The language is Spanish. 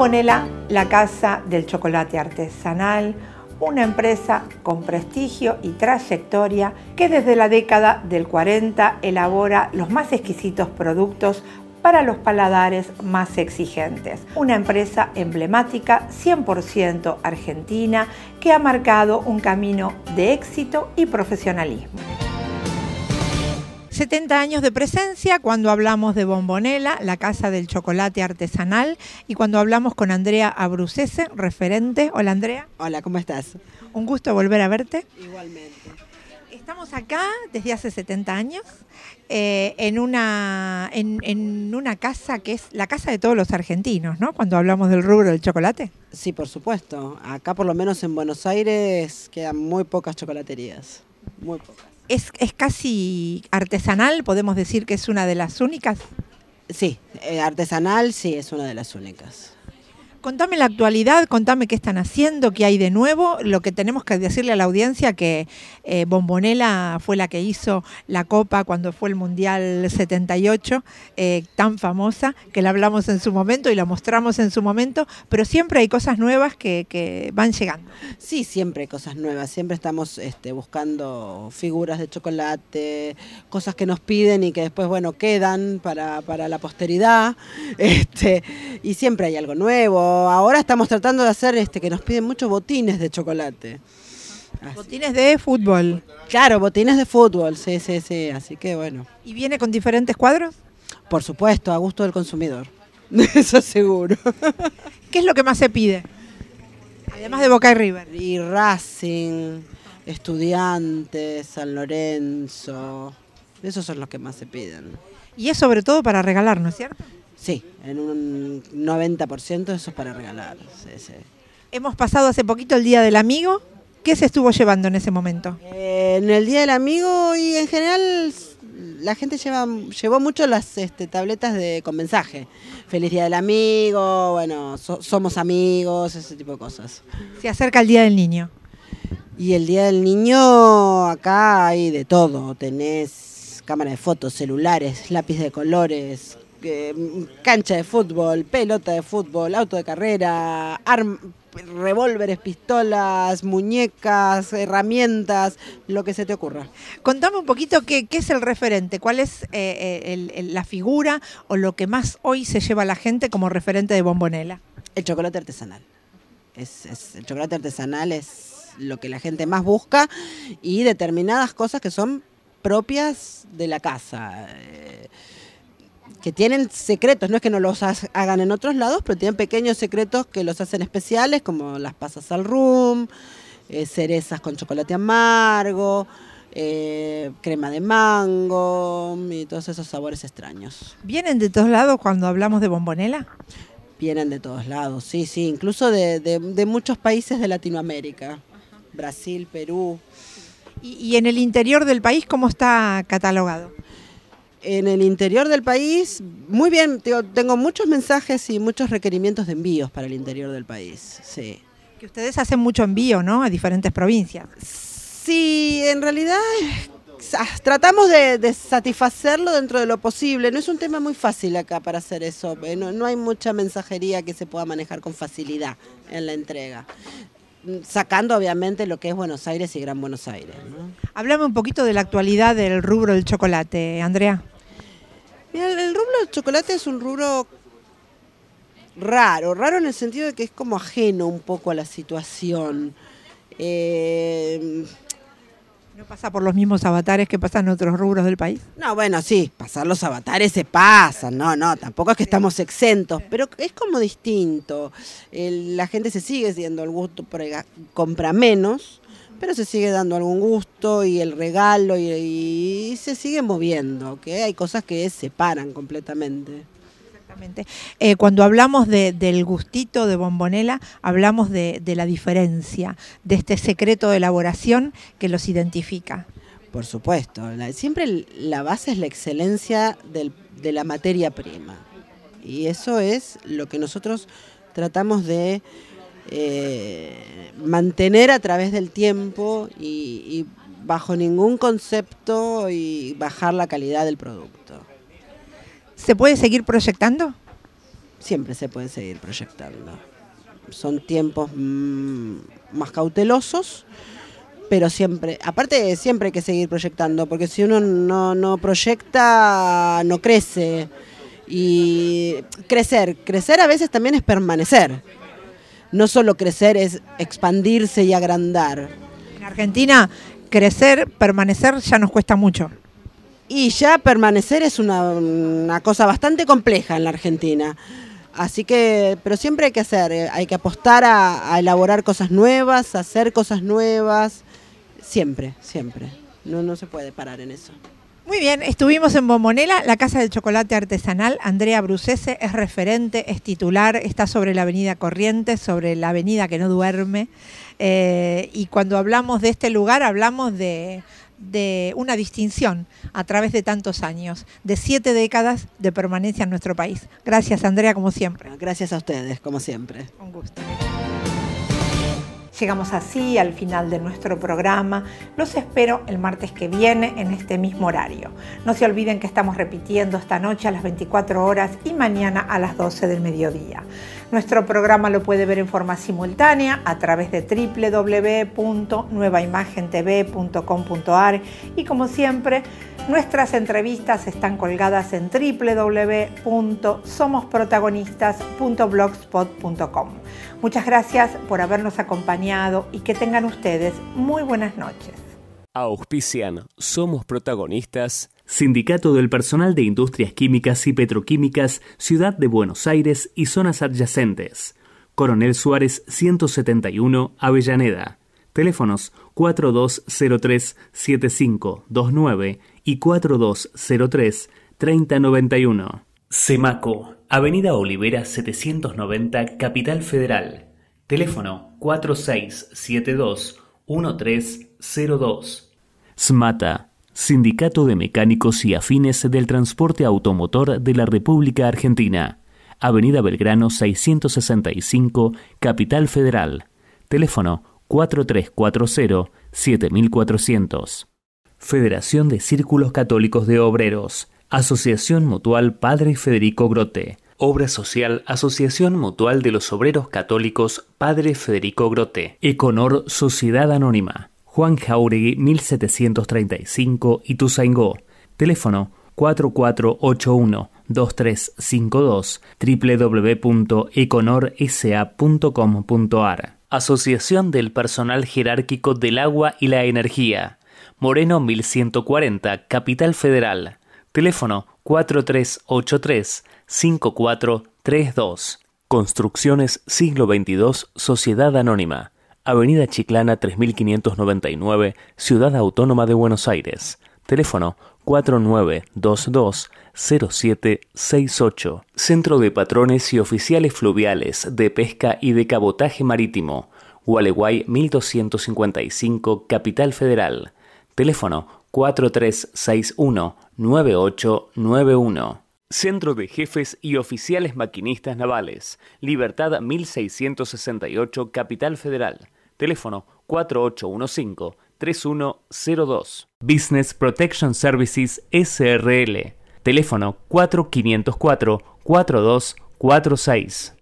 Ponela la casa del chocolate artesanal, una empresa con prestigio y trayectoria que desde la década del 40 elabora los más exquisitos productos para los paladares más exigentes. Una empresa emblemática 100% argentina que ha marcado un camino de éxito y profesionalismo. 70 años de presencia cuando hablamos de Bombonela, la casa del chocolate artesanal, y cuando hablamos con Andrea Abrucese, referente. Hola Andrea. Hola, ¿cómo estás? Un gusto volver a verte. Igualmente. Estamos acá desde hace 70 años eh, en, una, en, una casa que es la casa de todos los argentinos, ¿no? Cuando hablamos del rubro del chocolate. Sí, por supuesto. Acá por lo menos en Buenos Aires quedan muy pocas chocolaterías, muy pocas es, es casi artesanal, podemos decir que es una de las únicas. Sí, eh, artesanal sí es una de las únicas. Contame la actualidad, contame qué están haciendo, qué hay de nuevo. Lo que tenemos que decirle a la audiencia que eh, Bombonela fue la que hizo la copa cuando fue el Mundial 78, eh, tan famosa, que la hablamos en su momento y la mostramos en su momento, pero siempre hay cosas nuevas que, van llegando. Sí, siempre hay cosas nuevas, siempre estamos este, buscando figuras de chocolate, cosas que nos piden y que después, bueno, quedan para, la posteridad, este, y siempre hay algo nuevo ahora estamos tratando de hacer este que nos piden muchos botines de chocolate. Botines de fútbol. Claro, botines de fútbol, sí, sí, sí, así que bueno. ¿Y viene con diferentes cuadros? Por supuesto, a gusto del consumidor. Eso seguro. ¿Qué es lo que más se pide? Además de Boca y River. Y Racing, Estudiantes, San Lorenzo. Esos son los que más se piden. Y es sobre todo para regalarnos, cierto? Sí, en un 90% eso es para regalar. Hemos pasado hace poquito el Día del Amigo. ¿Qué se estuvo llevando en ese momento? Eh, en el Día del Amigo y en general la gente lleva, llevó mucho las este, tabletas de con mensaje. Feliz Día del Amigo, bueno, somos amigos, ese tipo de cosas. Se acerca el Día del Niño. Y el Día del Niño acá hay de todo. Tenés cámara de fotos, celulares, lápiz de colores, Mm, cancha de fútbol, pelota de fútbol, auto de carrera, revólveres, pistolas, muñecas, herramientas, lo que se te ocurra. Contame un poquito qué, es el referente, cuál es eh, eh, la figura o lo que más hoy se lleva la gente como referente de Bombonela. El chocolate artesanal. Es, el chocolate artesanal es lo que la gente más busca y determinadas cosas que son propias de la casa. Eh, que tienen secretos, no es que no los hagan en otros lados, pero tienen pequeños secretos que los hacen especiales, como las pasas al rum, eh, cerezas con chocolate amargo, eh, crema de mango y todos esos sabores extraños. ¿Vienen de todos lados cuando hablamos de bombonela? Vienen de todos lados, sí, sí, incluso de, muchos países de Latinoamérica, Brasil, Perú. ¿Y en el interior del país cómo está catalogado? en el interior del país, muy bien, tengo muchos mensajes y muchos requerimientos de envíos para el interior del país. Sí. Que ustedes hacen mucho envío, ¿no? A diferentes provincias. Sí, en realidad ah, tratamos de, satisfacerlo dentro de lo posible. No es un tema muy fácil acá para hacer eso. Eh, no, hay mucha mensajería que se pueda manejar con facilidad en la entrega sacando obviamente lo que es Buenos Aires y Gran Buenos Aires. ¿no? Háblame un poquito de la actualidad del rubro del chocolate, Andrea. Mira, el rubro de chocolate es un rubro raro, raro en el sentido de que es como ajeno un poco a la situación. Eh, ¿No pasa por los mismos avatares que pasan en otros rubros del país? No, bueno, sí, pasar los avatares se pasan, no, no, tampoco es que estamos exentos, pero es como distinto. la gente se sigue siendo el gusto compra menos, pero se sigue dando algún gusto y el regalo y, se sigue moviendo, que hay cosas que separan completamente. Exactamente. Eh, cuando hablamos del gustito de bombonela, hablamos de, la diferencia, de este secreto de elaboración que los identifica. Por supuesto, siempre la base es la excelencia de la materia prima. Y eso es lo que nosotros tratamos de eh, mantener a través del tiempo y, bajo ningún concepto y bajar la calidad del producto. ¿Se puede seguir proyectando? Siempre se puede seguir proyectando. Son tiempos mm, más cautelosos, pero siempre, aparte siempre hay que seguir proyectando, porque si uno no proyecta, no crece. Y crecer, crecer a veces también es permanecer no solo crecer es expandirse y agrandar. En Argentina, crecer, permanecer ya nos cuesta mucho. Y ya permanecer es una, cosa bastante compleja en la Argentina. Así que, pero siempre hay que hacer, eh, hay que apostar a, elaborar cosas nuevas, hacer cosas nuevas, siempre, siempre. no se puede parar en eso. Muy bien, estuvimos en Bombonela, la Casa del Chocolate Artesanal. Andrea Brucese es referente, es titular, está sobre la avenida Corrientes, sobre la avenida que no duerme. Eh, y cuando hablamos de este lugar, hablamos de una distinción a través de tantos años, de siete décadas de permanencia en nuestro país. Gracias, Andrea, como siempre. Gracias a ustedes, como siempre. Un gusto. Llegamos así al final de nuestro programa. Los espero el martes que viene en este mismo horario. No se olviden que estamos repitiendo esta noche a las 24 horas y mañana a las 12 del mediodía. Nuestro programa lo puede ver en forma simultánea a través de www.nuevaimagentv.com.ar y como siempre, nuestras entrevistas están colgadas en www.somosprotagonistas.blogspot.com. Muchas gracias por habernos acompañado y que tengan ustedes muy buenas noches. Auspician Somos Protagonistas Sindicato del Personal de Industrias Químicas y Petroquímicas, Ciudad de Buenos Aires y zonas adyacentes. Coronel Suárez 171, Avellaneda. Teléfonos 4203-7529 y 4203-3091. Semaco, Avenida Olivera 790, Capital Federal. Teléfono 4672-1302. Smata Sindicato de Mecánicos y Afines del Transporte Automotor de la República Argentina. Avenida Belgrano 665, Capital Federal. Teléfono 4340-7400. Federación de Círculos Católicos de Obreros. Asociación Mutual Padre Federico Grote. Obra Social Asociación Mutual de los Obreros Católicos Padre Federico Grote. Econor Sociedad Anónima. Juan Jauregui 1735 Ituzaingó. Teléfono 4481-2352 www.econorsa.com.ar Asociación del Personal Jerárquico del Agua y la Energía. Moreno 1140, Capital Federal. Teléfono 4383-5432. Construcciones Siglo XXII, Sociedad Anónima. Avenida Chiclana 3599, Ciudad Autónoma de Buenos Aires. Teléfono 4922-0768. Centro de Patrones y Oficiales Fluviales de Pesca y de Cabotaje Marítimo. Gualeguay 1255, Capital Federal. Teléfono 4361-9891. Centro de Jefes y Oficiales Maquinistas Navales, Libertad 1668, Capital Federal. Teléfono 4815-3102. Business Protection Services SRL. Teléfono 4504-4246.